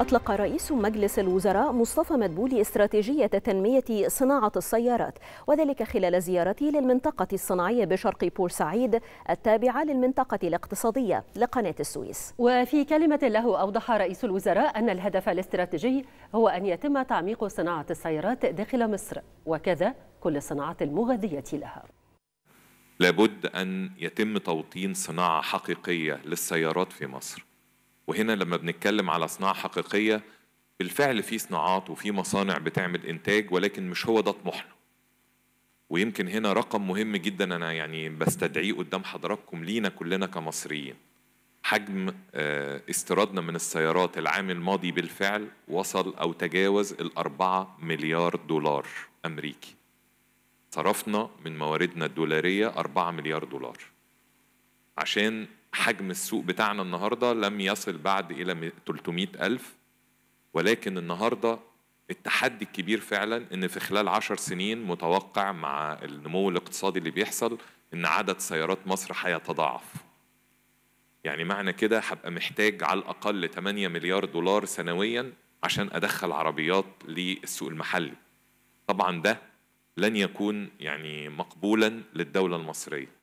أطلق رئيس مجلس الوزراء مصطفى مدبولي استراتيجية تنمية صناعة السيارات وذلك خلال زيارته للمنطقة الصناعية بشرق بورسعيد التابعة للمنطقة الاقتصادية لقناة السويس وفي كلمة له أوضح رئيس الوزراء أن الهدف الاستراتيجي هو أن يتم تعميق صناعة السيارات داخل مصر وكذا كل الصناعات المغذية لها لابد أن يتم توطين صناعة حقيقية للسيارات في مصر وهنا لما بنتكلم على صناعة حقيقية بالفعل في صناعات وفي مصانع بتعمل إنتاج ولكن مش هو ده طموحنا ويمكن هنا رقم مهم جدا أنا يعني بستدعيه قدام حضراتكم لينا كلنا كمصريين حجم آه، استيرادنا من السيارات العام الماضي بالفعل وصل أو تجاوز الأربعة مليار دولار أمريكي صرفنا من مواردنا الدولارية 4 مليار دولار عشان حجم السوق بتاعنا النهارده لم يصل بعد الى 300 الف ولكن النهارده التحدي الكبير فعلا ان في خلال 10 سنين متوقع مع النمو الاقتصادي اللي بيحصل ان عدد سيارات مصر هيتضاعف يعني معنى كده هبقى محتاج على الاقل 8 مليار دولار سنويا عشان ادخل عربيات للسوق المحلي طبعا ده لن يكون يعني مقبولا للدوله المصريه